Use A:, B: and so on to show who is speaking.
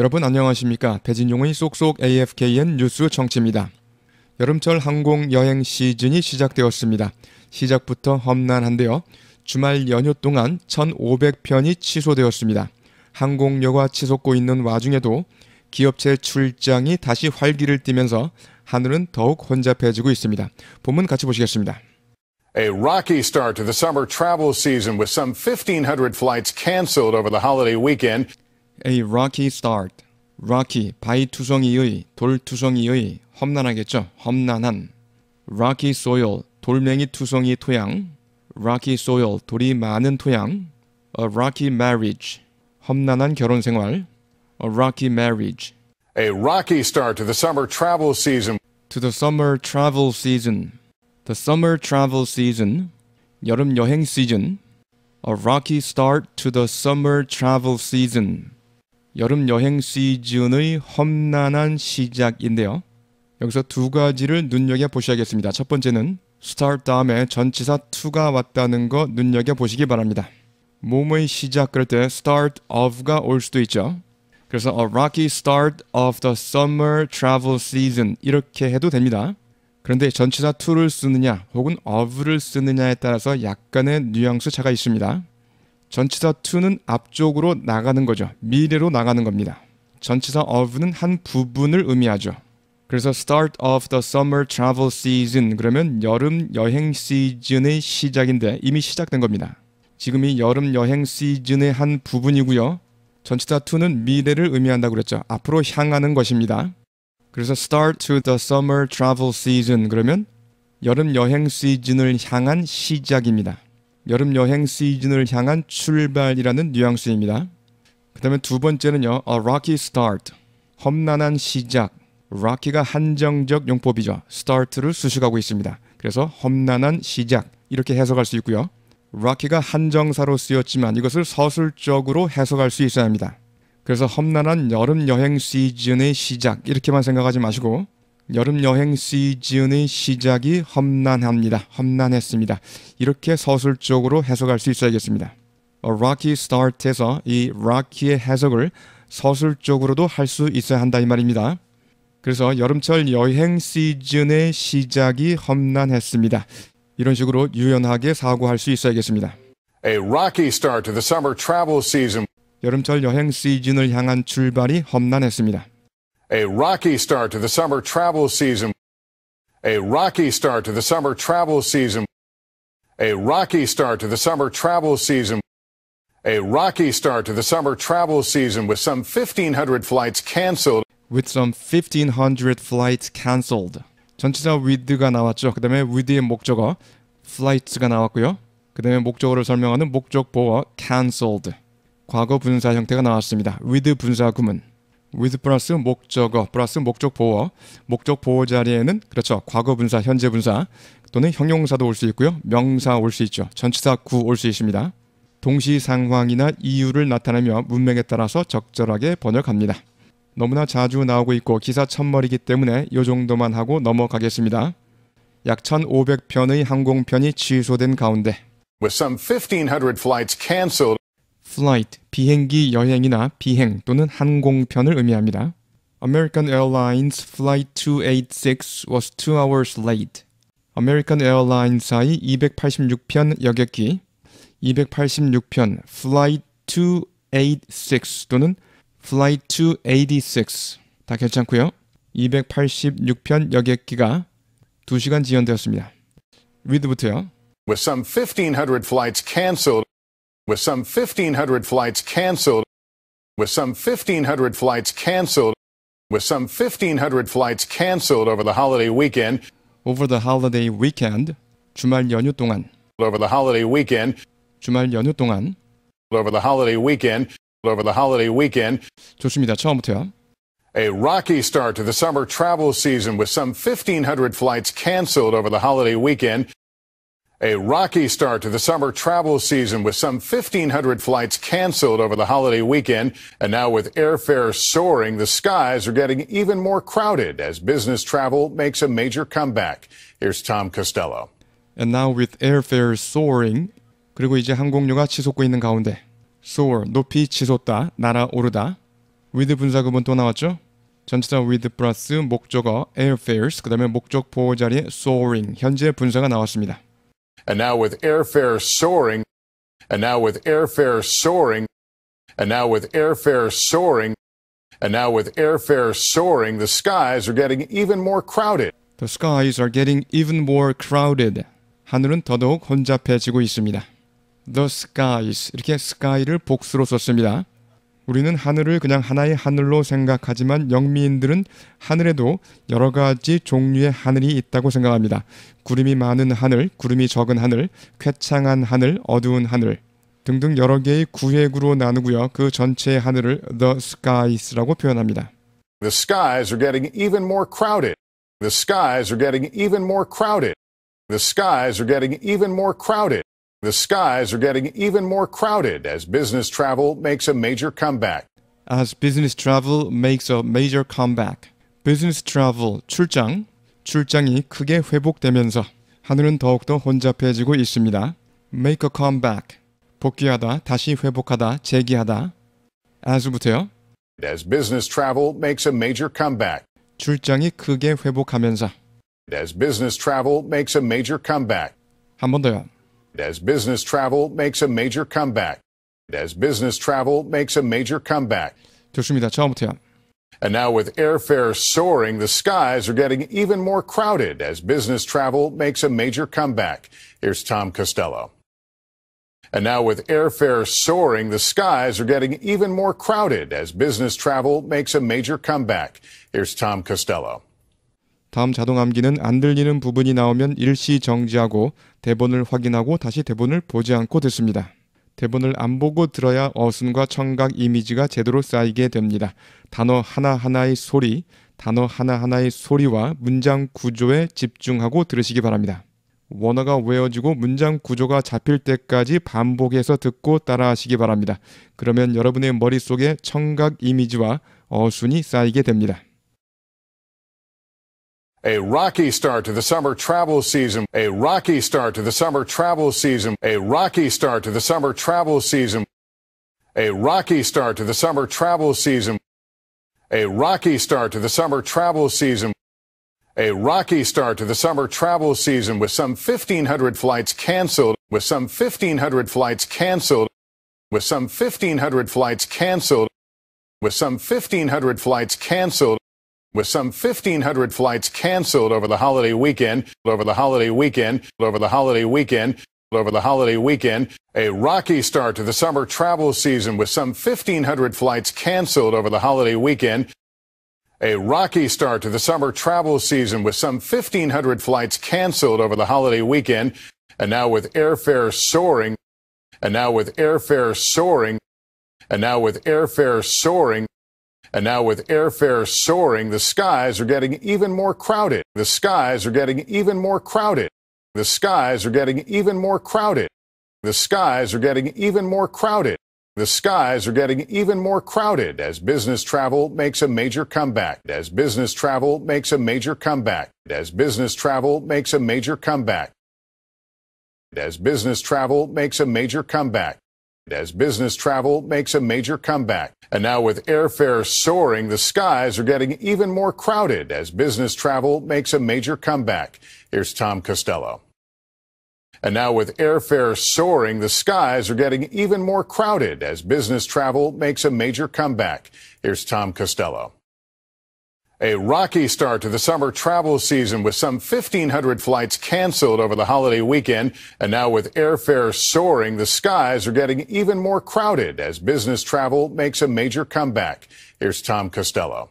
A: 여러분 안녕하십니까? 배진용의 쏙쏙 AFKN 뉴스 정치입니다. 여름철 항공 여행 시즌이 시작되었습니다. 시작부터 험난한데요. 주말 연휴 동안 1,500편이 취소되었습니다. 항공료가 치솟고 있는 와중에도 기업체 출장이 다시 활기를 띠면서 하늘은 더욱 혼잡해지고 있습니다. 본문 같이 보시겠습니다.
B: A rocky start to the summer travel season with some 1,500 flights canceled over the holiday weekend.
A: A rocky start. rocky 바위투성이의 돌투성이의 험난하겠죠. 험난한 rocky soil 돌멩이 투성이 토양 rocky soil 돌이 많은 토양 a rocky marriage 험난한 결혼 생활 a rocky marriage
B: A rocky start to the summer travel season.
A: To the summer travel season. The summer travel season. 여름 여행 시즌. A rocky start to the summer travel season. 여름 여행 시즌의 험난한 시작인데요. 여기서 두 가지를 눈여겨 보셔야겠습니다. 첫 번째는 스타트 다음에 전치사 2가 왔다는 거 눈여겨 보시기 바랍니다. 몸의 시작 그럴 때 start of가 올 수도 있죠. 그래서 a rocky start of the summer travel season 이렇게 해도 됩니다. 그런데 전치사 2를 쓰느냐 혹은 of를 쓰느냐에 따라서 약간의 뉘앙스 차가 있습니다. 전치사 to는 앞쪽으로 나가는 거죠. 미래로 나가는 겁니다. 전치사 of는 한 부분을 의미하죠. 그래서 start of the summer travel season 그러면 여름 여행 시즌의 시작인데 이미 시작된 겁니다. 지금이 여름 여행 시즌의 한 부분이고요. 전치사 to는 미래를 의미한다고 그랬죠. 앞으로 향하는 것입니다. 그래서 start to the summer travel season 그러면 여름 여행 시즌을 향한 시작입니다. 여름 여행 시즌을 향한 출발이라는 뉘앙스입니다. 그 다음에 두 번째는요. A rocky start. 험난한 시작. 락키가 한정적 용법이죠. start를 수식하고 있습니다. 그래서 험난한 시작 이렇게 해석할 수 있고요. 락키가 한정사로 쓰였지만 이것을 서술적으로 해석할 수 있어야 합니다. 그래서 험난한 여름 여행 시즌의 시작 이렇게만 생각하지 마시고 여름 여행 시즌의 시작이 험난합니다. 험난했습니다. 이렇게 서술적으로 해석할 수 있어야겠습니다. A rocky start에서 이 rocky의 해석을 서술적으로도 할 수 있어야 한다 이 말입니다. 그래서 여름철 여행 시즌의 시작이 험난했습니다. 이런 식으로 유연하게 사고할 수 있어야겠습니다.
B: A rocky start to the summer travel season.
A: 여름철 여행 시즌을 향한 출발이 험난했습니다.
B: A rocky start to the summer travel season. A rocky start to the summer travel season. A rocky start to the summer travel season. A rocky start to the summer travel season with some 1,500 flights canceled. With some 1,500
A: flights canceled. 전치사 with가 나왔죠. 그 다음에 with의 목적어 flights가 나왔고요. 그 다음에 목적어를 설명하는 목적보어 cancelled 과거 분사 형태가 나왔습니다. with 분사 구문 with 플러스 목적어 플러스 목적 보어 목적 보호 자리에는 그렇죠 과거 분사 현재 분사 또는 형용사도 올 수 있고요 명사 올 수 있죠 전치사 구 올 수 있습니다 동시 상황이나 이유를 나타내며 문맥에 따라서 적절하게 번역합니다 너무나 자주 나오고 있고 기사 첫머리이기 때문에 이 정도만 하고 넘어가겠습니다 약 1,500편의 항공편이 취소된 가운데
B: With some 1,500 flights canceled
A: flight, 비행기 여행이나 비행 또는 항공편을 의미합니다. American Airlines Flight 286 was 2 hours late. American Airlines사의 286편 여객기 286편 Flight 286 또는 Flight 286 다 괜찮고요. 286편 여객기가 2시간 지연되었습니다. 위드부터요.
B: With some 1500 flights canceled with some 1,500 flights canceled, with some 1,500 flights canceled, with some 1,500 flights canceled over the holiday weekend.
A: Over the holiday weekend, 주말 연휴 동안.
B: Over the holiday weekend, 주말 연휴 동안. Over the holiday weekend, over the holiday weekend. 좋습니다. 처음부터요. A rocky start to the summer travel season with some 1,500 flights canceled over the holiday weekend. A rocky start to the summer travel season with some 1,500 flights canceled over the holiday weekend. And now with airfare soaring, the skies are getting even more crowded as business travel makes a major comeback. Here's Tom Costello. And now with
A: airfare soaring, 그리고 이제 항공료가 치솟고 있는 가운데 soar, 높이 치솟다, 날아오르다. with 분사구문 또 나왔죠? 전치사 with 플러스 목적어 airfares, 그 다음에 목적 보호 자리에 soaring, 현재 분사가 나왔습니다.
B: And now with airfare soaring, and now with airfare soaring, and now with airfare soaring, and now with airfare soaring, the skies are getting even more crowded.
A: The skies are getting even more crowded. 하늘은 더더욱 혼잡해지고 있습니다. The skies 이렇게 sky를 복수로 썼습니다. 우리는 하늘을 그냥 하나의 하늘로 생각하지만 영미인들은 하늘에도 여러 가지 종류의 하늘이 있다고 생각합니다. 구름이 많은 하늘, 구름이 적은 하늘, 쾌창한 하늘, 어두운 하늘 등등 여러 개의 구획으로 나누고요. 그 전체의 하늘을 the skies라고 표현합니다.
B: The skies are getting even more crowded. The skies are getting even more crowded. The skies are getting even more crowded. The skies are getting even more crowded as business travel makes a major comeback.
A: As business travel makes a major comeback. business travel 출장 출장이 크게 회복되면서 하늘은 더욱더 혼잡해지고 있습니다. make a comeback 복귀하다 다시 회복하다 재기하다 as부터요.
B: As business travel makes a major comeback.
A: 출장이 크게 회복하면서.
B: As business travel makes a major comeback. 한 번 더요. As business travel makes a major comeback. As business travel makes a major comeback. 좋습니다, 처음부터요. And now with airfare soaring, the skies are getting even more crowded as business travel makes a major comeback. Here's Tom Costello. And now with airfare soaring, the skies are getting even more crowded as business travel makes a major comeback. Here's Tom Costello.
A: 다음 자동암기는 안 들리는 부분이 나오면 일시 정지하고 대본을 확인하고 다시 대본을 보지 않고 듣습니다. 대본을 안 보고 들어야 어순과 청각 이미지가 제대로 쌓이게 됩니다. 단어 하나하나의 소리, 단어 하나하나의 소리와 문장 구조에 집중하고 들으시기 바랍니다. 원어가 외워지고 문장 구조가 잡힐 때까지 반복해서 듣고 따라하시기 바랍니다. 그러면 여러분의 머릿속에 청각 이미지와 어순이 쌓이게 됩니다.
B: A rocky start to the summer travel season. A rocky start to the summer travel season. A rocky start to the summer travel season. A rocky start to the summer travel season. A rocky start to the summer travel season. A rocky start to the summer travel season with some 1500 flights canceled with some 1500 flights canceled with some 1500 flights canceled with some 1500 flights canceled with some 1500 flights canceled over the holiday weekend over the holiday weekend over the holiday weekend over the holiday weekend a rocky start to the summer travel season with some 1500 flights canceled over the holiday weekend a rocky start to the summer travel season with some 1500 flights canceled over the holiday weekend and now with airfare soaring and now with airfare soaring and now with airfare soaring and now with airfare soaring, the skies are getting even more crowded. The skies are getting even more crowded. The skies are getting even more crowded. The skies are getting even more crowded. The skies are getting even more crowded as business travel makes a major comeback. As business travel makes a major comeback. As business travel makes a major comeback. As business travel makes a major comeback. As business travel makes a major comeback. And now with airfare soaring, the skies are getting even more crowded as business travel makes a major comeback. Here's Tom Costello. And now with airfare soaring, the skies are getting even more crowded as business travel makes a major comeback. Here's Tom Costello. A rocky start to the summer travel season with some 1,500 flights canceled over the holiday weekend. And now with airfare soaring, the skies are getting even more crowded as business travel makes a major comeback. Here's Tom Costello.